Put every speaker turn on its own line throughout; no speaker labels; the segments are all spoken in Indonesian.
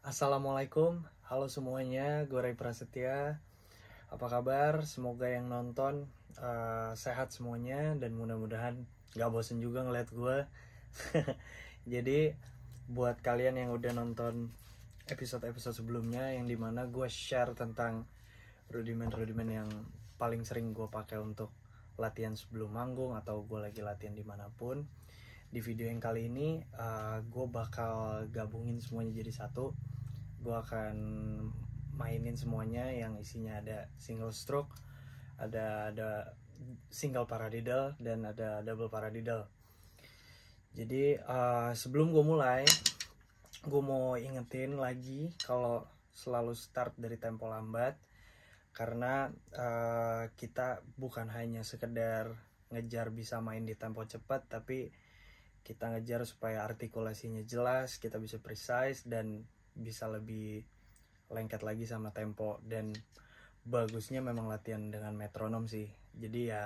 Assalamualaikum, halo semuanya, gue Ray Prasetya. Apa kabar? Semoga yang nonton uh, sehat semuanya dan mudah-mudahan gak bosen juga ngeliat gue. Jadi buat kalian yang udah nonton episode-episode sebelumnya yang dimana gue share tentang rudiment rudiment yang paling sering gue pakai untuk latihan sebelum manggung atau gue lagi latihan dimanapun di video yang kali ini uh, eh, gue bakal gabungin semuanya jadi satu gue akan mainin semuanya yang isinya ada single stroke ada ada single paradiddle dan ada double paradiddle jadi uh, sebelum gue mulai gue mau ingetin lagi kalau selalu start dari tempo lambat karena uh, kita bukan hanya sekedar ngejar bisa main di tempo cepat tapi kita ngejar supaya artikulasinya jelas kita bisa precise dan bisa lebih lengket lagi sama tempo dan bagusnya memang latihan dengan metronom sih jadi ya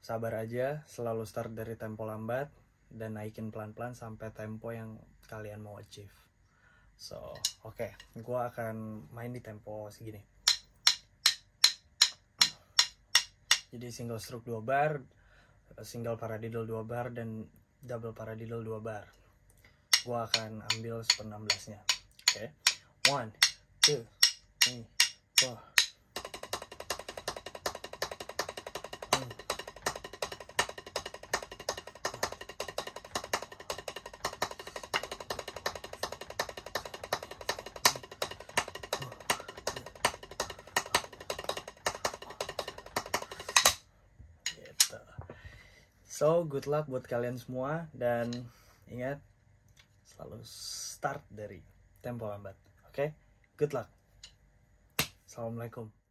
sabar aja selalu start dari tempo lambat dan naikin pelan-pelan sampai tempo yang kalian mau achieve so oke okay. gue akan main di tempo segini jadi single stroke 2 bar single paradiddle 2 bar dan double paradiddle 2 bar gua akan ambil seper 16 nya oke okay. 1 2 3 So good luck buat kalian semua dan ingat selalu
start dari tempo lambat. Oke, okay? good luck. Assalamualaikum.